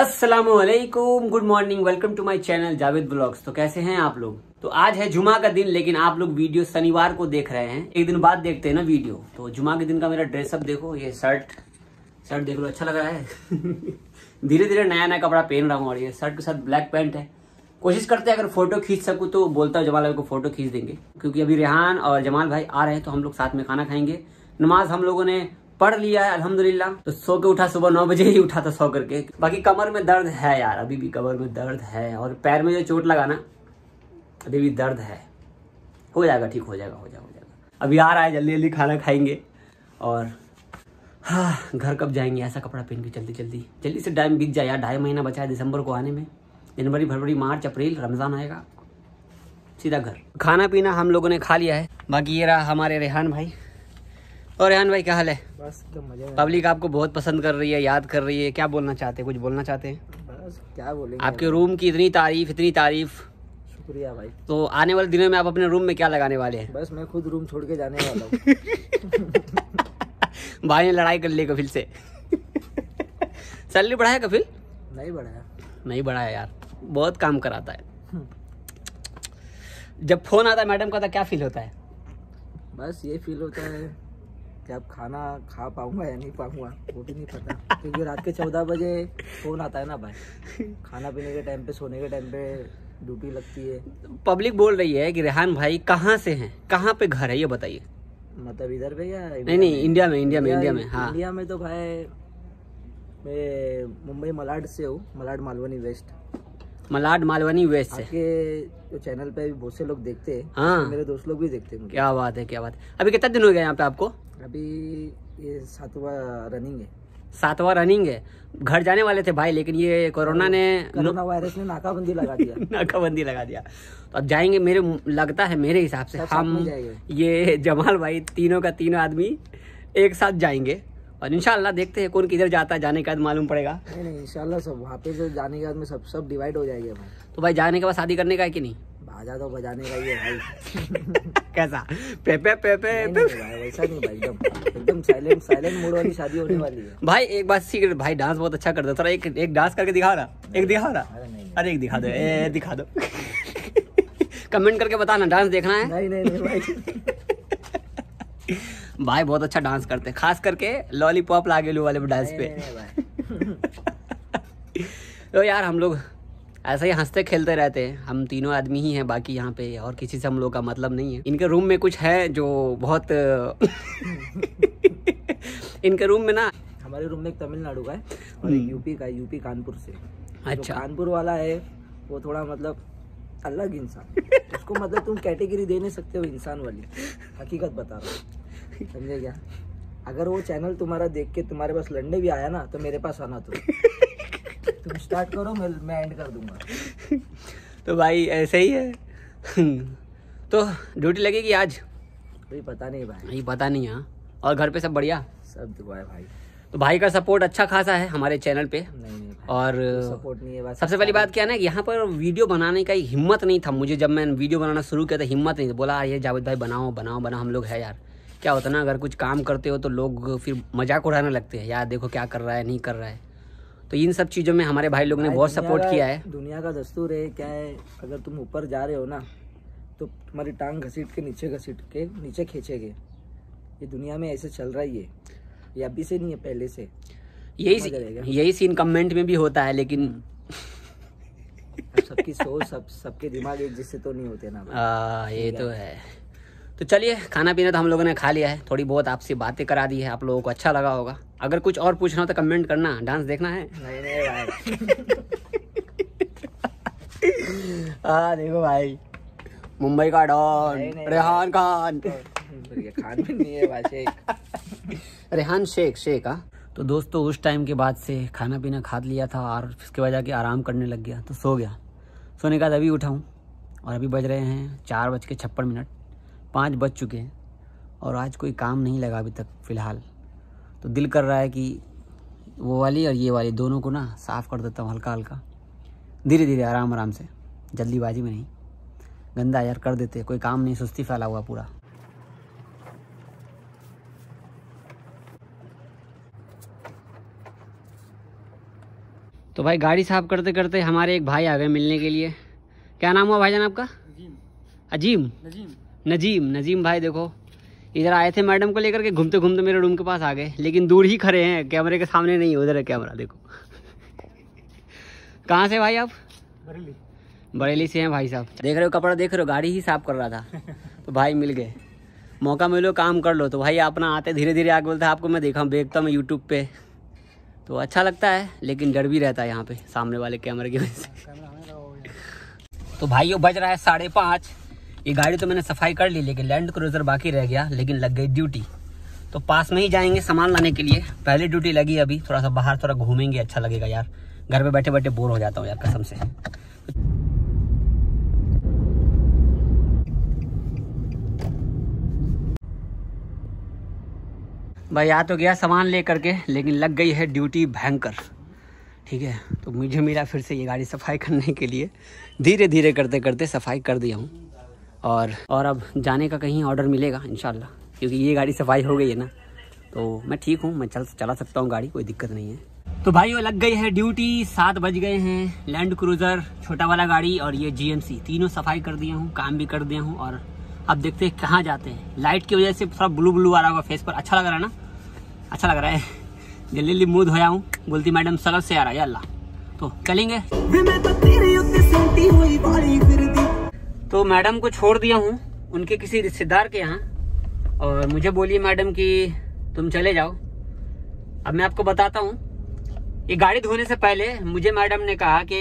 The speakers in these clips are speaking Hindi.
Aslam good morning welcome to my channel Javed blogs तो कैसे हैं आप लोग तो आज है जुमा का दिन लेकिन आप लोग वीडियो शनिवार को देख रहे हैं एक दिन बाद देखते हैं ना वीडियो तो जुमा के दिन का मेरा ड्रेसअप देखो ये शर्ट शर्ट देख लो अच्छा लग रहा है धीरे धीरे नया नया कपड़ा पहन रहा हूँ और ये शर्ट के साथ ब्लैक पैंट है कोशिश करते हैं अगर फोटो खींच सकूँ तो बोलता हूँ जमाल भाई को फोटो खींच देंगे क्योंकि अभी रेहान और जमाल भाई आ रहे हैं तो हम लोग साथ में खाना खाएंगे नमाज हम लोगों ने पढ़ लिया है अल्हम्दुलिल्लाह तो सो के उठा सुबह नौ बजे ही उठा था सो करके बाकी कमर में दर्द है यार अभी भी कमर में दर्द है और पैर में जो चोट लगा ना अभी भी दर्द है हो जाएगा ठीक हो जाएगा हो जाएगा हो जाएगा अभी आ रहा है जल्दी जल्दी खाना खाएंगे और हाँ घर कब जाएंगे ऐसा कपड़ा पहन के जल्दी जल्दी जल्दी से टाइम बीत जाए यार ढाई महीना बचा है दिसंबर को आने में जनवरी फरवरी मार्च अप्रैल रमज़ान आएगा सीधा घर खाना पीना हम लोगों ने खा लिया है बाकी ये रहा हमारे रेहान भाई और रेहान भाई क्या हाल है बस मजा पब्लिक आपको बहुत पसंद कर रही है याद कर रही है क्या बोलना चाहते हैं कुछ बोलना चाहते हैं बस क्या बोलेंगे आपके रूम की इतनी तारीफ इतनी तारीफ शुक्रिया भाई तो आने वाले दिनों में आप अपने रूम में क्या लगाने वाले हैं बस मैं खुद रूम छोड़ के जाने वाला हूँ भाई ने लड़ाई कर ली कफिल से सैलरी बढ़ाया कफिल नहीं बढ़ाया नहीं बढ़ाया यार बहुत काम कराता है हम्म। जब फोन आता है मैडम का था तो क्या फील होता है बस ये फील होता है कि अब खाना खा पाऊंगा या नहीं पाऊंगा वो भी नहीं पता क्योंकि रात के चौदह बजे फोन आता है ना भाई खाना पीने के टाइम पे सोने के टाइम पे ड्यूटी लगती है पब्लिक बोल रही है कि रेहान भाई कहाँ से हैं कहाँ पे घर है ये बताइए मतलब इधर पे या नहीं नहीं इंडिया में इंडिया में इंडिया में हाँ। इंडिया में तो भाई मैं मुंबई मलाड से हूँ मलाड मालवनी वेस्ट मलाड मालवनी वेस्ट से जो चैनल पे बहुत से लोग देखते हैं हाँ तो मेरे दोस्त लोग भी देखते हैं क्या बात है क्या बात है अभी कितना दिन हो गया यहाँ पे आपको अभी ये सातवा रनिंग है सातवा रनिंग है घर जाने वाले थे भाई लेकिन ये कोरोना हाँ, ने कोरोना वायरस ने नाकाबंदी लगा दिया नाकाबंदी लगा दिया तो अब जाएंगे मेरे लगता है मेरे हिसाब से हम ये जमाल भाई तीनों का तीनों आदमी एक साथ जाएंगे और इनशाला देखते हैं कौन किधर जाता है जाने के बाद मालूम पड़ेगा इनशाला सब वहाँ पे जाने के बाद में सब सब डिवाइड हो जाएगी भाई तो भाई जाने के बाद शादी करने का है कि नहीं बाजा तो बजाने का ही है भाई कैसा पे भाई एक बात सीख भाई डांस बहुत अच्छा करता थोड़ा एक एक डांस करके दिखा रहा एक दिखा रहा अरे एक दिखा दो दिखा दो कमेंट करके बताना डांस देखना है नहीं नहीं नहीं भाई भाई बहुत अच्छा डांस करते हैं खास करके लॉलीपॉप लागे लू वाले डांस पे तो यार हम लोग ऐसे ही हंसते खेलते रहते हैं हम तीनों आदमी ही हैं बाकी यहाँ पे और किसी से हम लोग का मतलब नहीं है इनके रूम में कुछ है जो बहुत इनके रूम में ना हमारे रूम में एक तमिलनाडु का है और हम्म। यूपी का यूपी कानपुर से अच्छा कानपुर वाला है वो थोड़ा मतलब अलग इंसान उसको मतलब तुम कैटेगरी दे नहीं सकते हो इंसान वाली हकीकत बता रहा हूँ समझे क्या अगर वो चैनल तुम्हारा देख के तुम्हारे पास लंडे भी आया ना तो मेरे पास आना तो। तुम तुम स्टार्ट करो मैं मैं एंड कर दूंगा तो भाई ऐसे ही है तो ड्यूटी लगेगी आज कोई पता नहीं भाई नहीं पता नहीं हाँ और घर पे सब बढ़िया सब दुआ तो है भाई तो भाई का सपोर्ट अच्छा खासा है हमारे चैनल पे नहीं, नहीं और सपोर्ट नहीं है सबसे पहली अच्छा बात क्या ना यहाँ पर वीडियो बनाने का हिम्मत नहीं था मुझे जब मैं वीडियो बनाना शुरू किया था तो हिम्मत नहीं था बोला ये जावेद भाई बनाओ बनाओ बनाओ हम लोग है यार क्या होता है ना अगर कुछ काम करते हो तो लोग फिर मजाक उड़ाने लगते हैं यार देखो क्या कर रहा है नहीं कर रहा है तो इन सब चीज़ों में हमारे भाई लोग ने बहुत सपोर्ट किया है दुनिया का दस्तूर है क्या है अगर तुम ऊपर जा रहे हो ना तो तुम्हारी टांग घसीट के नीचे घसीट के नीचे खींचेंगे ये दुनिया में ऐसे चल रहा है ये अभी से नहीं है पहले से यही यही सीन कमेंट में भी होता है लेकिन सबकी सोच सब सबके दिमाग एक जिससे तो नहीं होते ना आ, ये तो है तो चलिए खाना पीना तो हम लोगों ने खा लिया है थोड़ी बहुत आपसे बातें करा दी है आप लोगों को अच्छा लगा होगा अगर कुछ और पूछना हो तो कमेंट करना डांस देखना है नहीं हाँ, नहीं देखो भाई मुंबई का डॉन रेहान खान तो खान भी नहीं है भाई शेख रेहान शेख शेख हाँ तो दोस्तों उस टाइम के बाद से खाना पीना खा लिया था और उसके बाद जाके आराम करने लग गया तो सो गया सोने के बाद अभी उठाऊँ और अभी बज रहे हैं चार बज के छप्पन मिनट पाँच बज चुके हैं और आज कोई काम नहीं लगा अभी तक फ़िलहाल तो दिल कर रहा है कि वो वाली और ये वाली दोनों को ना साफ़ कर देता हूँ हल्का हल्का धीरे धीरे आराम आराम से जल्दीबाजी में नहीं गंदा यार कर देते कोई काम नहीं सुस्ती फैला हुआ पूरा तो भाई गाड़ी साफ करते करते हमारे एक भाई आ गए मिलने के लिए क्या नाम हुआ भाई जान आपका अजीम अजीम नजीम नजीम भाई देखो इधर आए थे मैडम को लेकर के घूमते घूमते मेरे रूम के पास आ गए लेकिन दूर ही खड़े हैं कैमरे के सामने नहीं उधर है कैमरा देखो कहाँ से भाई आप बरेली बरेली से हैं भाई साहब देख रहे हो कपड़ा देख रहे हो गाड़ी ही साफ कर रहा था तो भाई मिल गए मौका मिलो काम कर लो तो भाई अपना आते धीरे धीरे आगे बोलते आपको मैं देखा देखता हूँ यूट्यूब पे तो अच्छा लगता है लेकिन डर भी रहता है यहाँ पे सामने वाले कैमरे की वजह से तो भाइयों बज रहा है साढ़े पाँच ये गाड़ी तो मैंने सफाई कर ली लेकिन लैंड क्रूजर बाकी रह गया लेकिन लग गई ड्यूटी तो पास में ही जाएंगे सामान लाने के लिए पहले ड्यूटी लगी अभी थोड़ा सा बाहर थोड़ा घूमेंगे अच्छा लगेगा यार घर पे बैठे बैठे बोर हो जाता हूँ यार कसम से भाई आ तो गया सामान ले करके लेकिन लग गई है ड्यूटी भयंकर ठीक है तो मुझे मिला फिर से ये गाड़ी सफाई करने के लिए धीरे धीरे करते करते सफाई कर दिया हूँ और और अब जाने का कहीं ऑर्डर मिलेगा इन क्योंकि ये गाड़ी सफाई हो गई है ना तो मैं ठीक हूँ मैं चल चला सकता हूँ गाड़ी कोई दिक्कत नहीं है तो भाई वो लग गई है ड्यूटी सात बज गए हैं लैंड क्रूज़र छोटा वाला गाड़ी और ये जीएमसी तीनों सफाई कर दिया हूँ काम भी कर दिया हूँ और अब देखते हैं कहाँ जाते हैं लाइट की वजह से थोड़ा ब्लू ब्लू आ रहा होगा फेस पर अच्छा लग रहा है ना अच्छा लग रहा है जल्दी जल्दी मुँह धोया हूँ बोलती मैडम सलग से आ रहा है अल्लाह तो चलेंगे तो मैडम को छोड़ दिया हूँ उनके किसी रिश्तेदार के यहाँ और मुझे बोली मैडम कि तुम चले जाओ अब मैं आपको बताता हूँ ये गाड़ी धोने से पहले मुझे मैडम ने कहा कि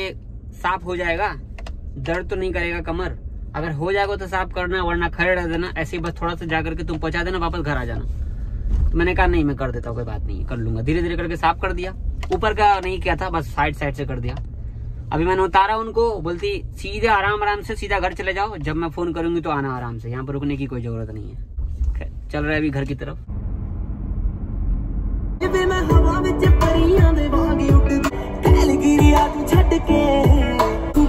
साफ हो जाएगा दर्द तो नहीं करेगा कमर अगर हो जाएगा तो साफ करना वरना खड़े रह देना ऐसे ही बस थोड़ा सा जा करके तुम पहुँचा देना वापस घर आ जाना तो मैंने कहा नहीं मैं कर देता हूँ कोई बात नहीं कर लूंगा धीरे धीरे करके साफ कर दिया ऊपर का नहीं किया था बस साइड साइड से कर दिया अभी मैंने उतारा उनको बोलती सीधे आराम आराम से सीधा घर चले जाओ जब मैं फोन करूंगी तो आना आराम से यहाँ पर रुकने की कोई जरूरत नहीं है चल रहा है अभी घर की तरफ तू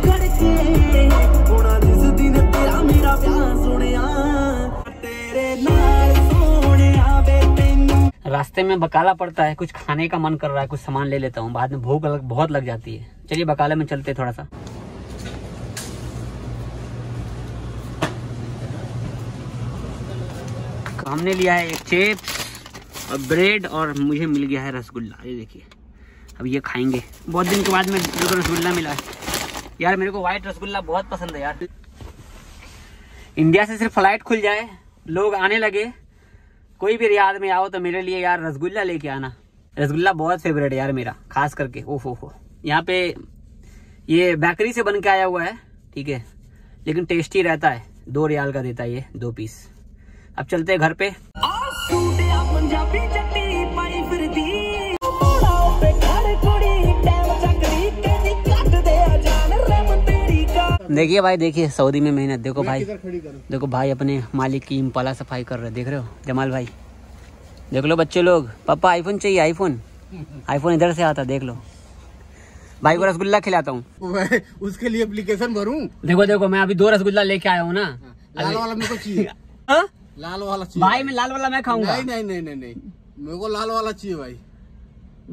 रास्ते में बकाला पड़ता है कुछ खाने का मन कर रहा है कुछ सामान ले लेता हूँ बाद में भूख लग, बहुत लग जाती है चलिए बकाले में चलते थोड़ा सा हमने लिया है एक चिप्स और ब्रेड और मुझे मिल गया है रसगुल्ला ये देखिए अब ये खाएंगे बहुत दिन के बाद में मेरे रसगुल्ला मिला है यार मेरे को वाइट रसगुल्ला बहुत पसंद है यार इंडिया से सिर्फ फ्लाइट खुल जाए लोग आने लगे कोई भी रियाद में आओ तो मेरे लिए यार रसगुल्ला लेके आना रसगुल्ला बहुत फेवरेट यार मेरा खास करके ओहो हो यहाँ पे ये बेकरी से बन के आया हुआ है ठीक है लेकिन टेस्टी रहता है दो रियाल का देता है ये दो पीस अब चलते हैं घर पे पंजाबी देखिए भाई देखिए सऊदी में मेहनत देखो भाई देखो भाई अपने मालिक की इम्पाला सफाई कर रहे देख रहे हो जमाल भाई देख लो बच्चे लोग पापा आईफोन चाहिए आईफोन आईफोन इधर से आता देख लो भाई को रसगुल्ला खिलाता हूँ उसके लिए एप्लीकेशन भरूं देखो देखो मैं अभी दो रसगुल्ला लेके आया हूँ ना हाँ, लाल वाला मेरे को चाहिए हाँ? लाल वाला चाहिए भाई मैं लाल वाला मैं खाऊंगा नहीं नहीं नहीं नहीं नहीं मेरे को लाल वाला चाहिए भाई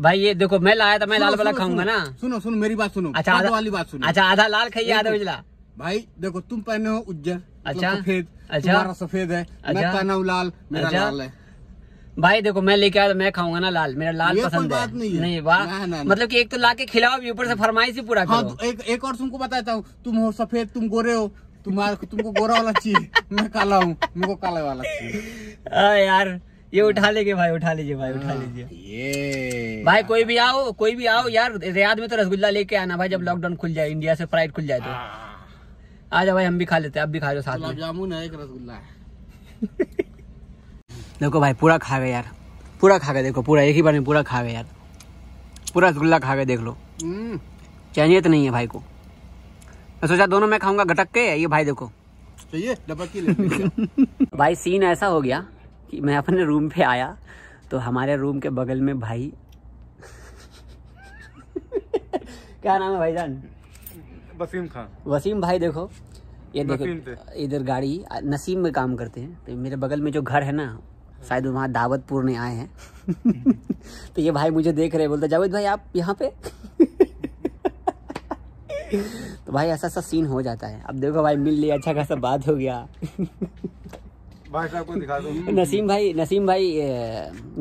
भाई ये देखो मैं लाया था मैं लाल वाला खाऊंगा ना सुनो सुनो मेरी बात सुनो अच्छा आधा वाली बात सुनो अच्छा आधा लाल खाइए आधा उजला भाई देखो तुम पहने हो उज्जर अच्छा सफेद अच्छा सफेद है अच्छा, मैं पहना हूँ लाल मेरा अच्छा, लाल है भाई देखो मैं लेके आया तो मैं खाऊंगा ना लाल मेरा लाल पसंद बात है नहीं, नहीं वाह मतलब कि एक तो लाके खिलाओ भी ऊपर से फरमाइश ही पूरा हाँ, करो। तो एक एक और तुमको बताता हूँ तुम हो सफेद तुम गोरे हो तुम्हारा तुमको गोरा वाला चीज मैं काला हूँ मुझको काला वाला चाहिए यार ये उठा लेंगे भाई उठा लीजिए भाई उठा हाँ, लीजिए ये भाई कोई भी आओ कोई भी आओ यार रियाद में तो रसगुल्ला लेके आना भाई जब लॉकडाउन खुल जाए इंडिया से फ्लाइट खुल जाए तो हाँ। आ जाओ भाई हम भी खा लेते हैं आप भी खा जाओ साथ में जामुन है एक रसगुल्ला है देखो भाई पूरा खा गए यार पूरा खा गए देखो पूरा एक ही बार में पूरा खा गए यार पूरा रसगुल्ला खा गए देख लो हम्म। चाहिए तो नहीं है भाई को मैं सोचा दोनों मैं खाऊंगा घटक के ये भाई देखो चाहिए डबकी भाई सीन ऐसा हो गया कि मैं अपने रूम पे आया तो हमारे रूम के बगल में भाई क्या नाम है भाई जान वसीम खान वसीम भाई देखो ये देखो इधर गाड़ी नसीम में काम करते हैं तो मेरे बगल में जो घर है ना शायद वहाँ दावतपुर में आए हैं तो ये भाई मुझे देख रहे बोलते जावेद भाई आप यहाँ पे तो भाई ऐसा ऐसा सीन हो जाता है अब देखो भाई मिल लिया अच्छा खासा बात हो गया भाई साहब को दिखा दो नसीम भाई नसीम भाई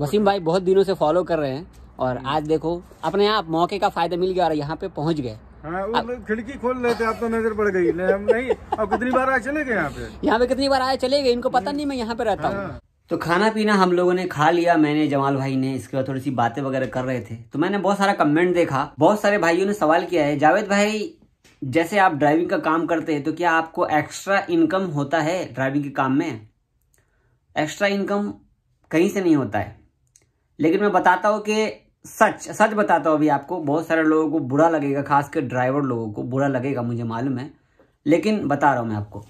वसीम भाई बहुत दिनों से फॉलो कर रहे हैं और आज देखो अपने आप मौके का फ़ायदा मिल गया और यहाँ पे पहुँच गए हाँ, खिड़की खोल लेते आप तो नजर पड़ गई नहीं, नहीं कितनी बार आए चले गए यहाँ पे यहाँ पे कितनी बार आए चले गए इनको पता हाँ। नहीं मैं यहाँ पे रहता हूँ हाँ। तो खाना पीना हम लोगों ने खा लिया मैंने जमाल भाई ने इसके बाद थोड़ी सी बातें वगैरह कर रहे थे तो मैंने बहुत सारा कमेंट देखा बहुत सारे भाइयों ने सवाल किया है जावेद भाई जैसे आप ड्राइविंग का काम करते हैं तो क्या आपको एक्स्ट्रा इनकम होता है ड्राइविंग के काम में एक्स्ट्रा इनकम कहीं से नहीं होता है लेकिन मैं बताता हूँ कि सच सच बताता हूँ अभी आपको बहुत सारे लोगों को बुरा लगेगा खासकर ड्राइवर लोगों को बुरा लगेगा मुझे मालूम है लेकिन बता रहा हूँ मैं आपको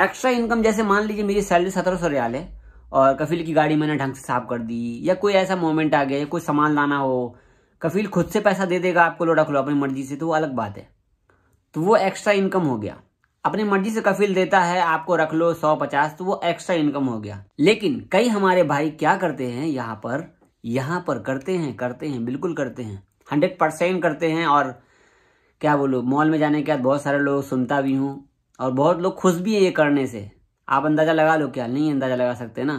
एक्स्ट्रा इनकम जैसे मान लीजिए मेरी सैलरी सत्रह सौ रियाल है और कफील की गाड़ी मैंने ढंग से साफ कर दी या कोई ऐसा मोमेंट आ गया या कोई सामान लाना हो कफील खुद से पैसा दे देगा आपको लोडा खुला अपनी मर्जी से तो वो अलग बात है तो वो एक्स्ट्रा इनकम हो गया अपनी मर्जी से कफील देता है आपको रख लो सौ पचास तो वो एक्स्ट्रा इनकम हो गया लेकिन कई हमारे भाई क्या करते हैं यहाँ पर यहाँ पर करते हैं करते हैं बिल्कुल करते हैं हंड्रेड परसेंट करते हैं और क्या बोलो मॉल में जाने के बाद बहुत सारे लोग सुनता भी हूँ और बहुत लोग खुश भी हैं ये करने से आप अंदाज़ा लगा लो क्या नहीं अंदाज़ा लगा सकते ना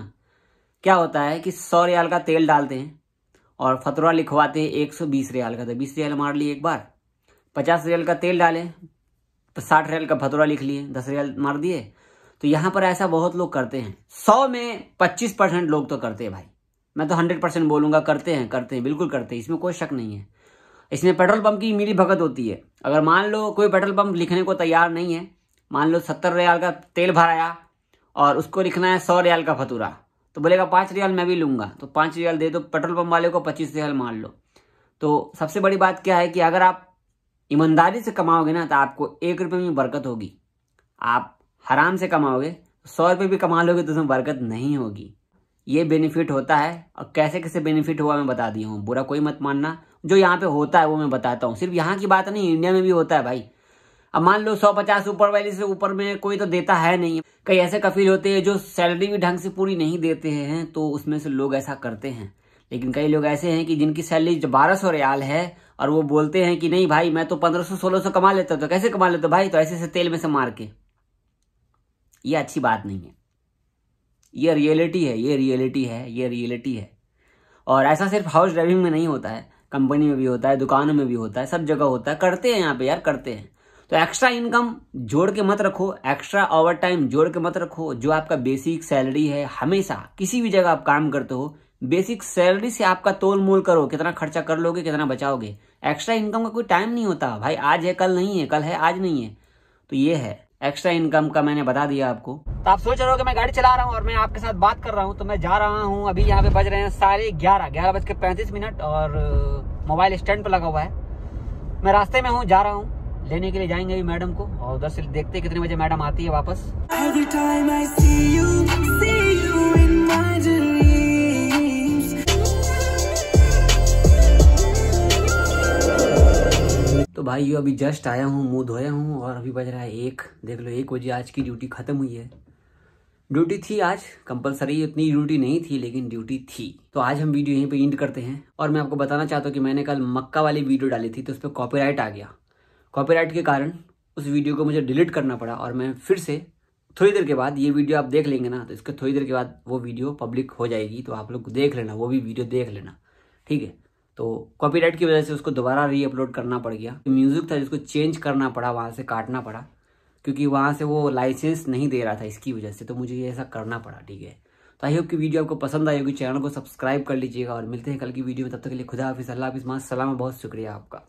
क्या होता है कि सौ रियाल का तेल डालते हैं और फतवा लिखवाते हैं एक सौ बीस रियाल का तो बीस रियाल मार लिए एक बार पचास रियाल का तेल डालें तो साठ रियाल का फतवा लिख लिए दस रियाल मार दिए तो यहाँ पर ऐसा बहुत लोग करते हैं सौ में पच्चीस परसेंट लोग तो करते हैं भाई मैं तो हंड्रेड परसेंट बोलूँगा करते हैं करते हैं बिल्कुल करते हैं इसमें कोई शक नहीं है इसमें पेट्रोल पंप की मिली भगत होती है अगर मान लो कोई पेट्रोल पंप लिखने को तैयार नहीं है मान लो सत्तर रियाल का तेल भराया और उसको लिखना है सौ रियाल का फतूरा तो बोलेगा पाँच रियाल मैं भी लूँगा तो पाँच रियाल दे दो पेट्रोल पंप वाले को पच्चीस रियाल मान लो तो सबसे बड़ी बात क्या है कि अगर आप ईमानदारी से कमाओगे ना तो आपको एक रुपये में बरकत होगी आप हराम से कमाओगे सौ रुपये भी कमा लोगे तो उसमें बरकत नहीं होगी ये बेनिफिट होता है और कैसे कैसे बेनिफिट हुआ मैं बता दिया हूँ बुरा कोई मत मानना जो यहाँ पे होता है वो मैं बताता हूँ सिर्फ यहाँ की बात नहीं इंडिया में भी होता है भाई अब मान लो सौ पचास ऊपर वाली से ऊपर में कोई तो देता है नहीं कई ऐसे कफील होते हैं जो सैलरी भी ढंग से पूरी नहीं देते हैं तो उसमें से लोग ऐसा करते हैं लेकिन कई लोग ऐसे हैं कि जिनकी सैलरी बारह सौ रियाल है और वो बोलते हैं कि नहीं भाई मैं तो पंद्रह सौ सोलह सौ कमा लेता तो कैसे कमा लेता भाई तो ऐसे ऐसे तेल में से मार के ये अच्छी बात नहीं है ये रियलिटी है ये रियलिटी है ये रियलिटी है और ऐसा सिर्फ हाउस ड्राइविंग में नहीं होता है कंपनी में भी होता है दुकानों में भी होता है सब जगह होता है करते हैं यहाँ पे यार करते हैं तो एक्स्ट्रा इनकम जोड़ के मत रखो एक्स्ट्रा ओवर टाइम जोड़ के मत रखो जो आपका बेसिक सैलरी है हमेशा किसी भी जगह आप काम करते हो बेसिक सैलरी से आपका तोल मोल करो कितना खर्चा कर लोगे कितना बचाओगे एक्स्ट्रा इनकम का कोई टाइम नहीं होता भाई आज है कल नहीं है कल है आज नहीं है तो ये है एक्स्ट्रा इनकम का मैंने बता दिया आपको तो आप सोच रहे हो कि मैं गाड़ी चला रहा हूँ और मैं आपके साथ बात कर रहा हूँ तो मैं जा रहा हूँ अभी यहाँ पे बज रहे हैं साढ़े ग्यारह ग्यारह बज के पैंतीस मिनट और मोबाइल स्टैंड पर लगा हुआ है मैं रास्ते में हूँ जा रहा हूँ लेने के लिए जाएंगे अभी मैडम को और उधर से देखते कितने बजे मैडम आती है वापस तो भाई ये अभी जस्ट आया हूँ मुँह धोया हूँ और अभी बज रहा है एक देख लो एक बजे आज की ड्यूटी ख़त्म हुई है ड्यूटी थी आज कंपलसरी इतनी ड्यूटी नहीं थी लेकिन ड्यूटी थी तो आज हम वीडियो यहीं पे इंड करते हैं और मैं आपको बताना चाहता हूँ कि मैंने कल मक्का वाली वीडियो डाली थी तो उस पर कॉपी आ गया कॉपी के कारण उस वीडियो को मुझे डिलीट करना पड़ा और मैं फिर से थोड़ी देर के बाद ये वीडियो आप देख लेंगे ना तो इसके थोड़ी देर के बाद वो वीडियो पब्लिक हो जाएगी तो आप लोग देख लेना वो भी वीडियो देख लेना ठीक है तो कॉपीराइट की वजह से उसको दोबारा रीअपलोड करना पड़ गया म्यूज़िक था जिसको चेंज करना पड़ा वहाँ से काटना पड़ा क्योंकि वहाँ से वो लाइसेंस नहीं दे रहा था इसकी वजह से तो मुझे ये ऐसा करना पड़ा ठीक है तो आई होप की वीडियो आपको पसंद आई होगी चैनल को सब्सक्राइब कर लीजिएगा और मिलते हैं कल की वीडियो में तब तक के लिए खुदा हाफिस अल्लाह हाफिस माँ सलाम बहुत शुक्रिया आपका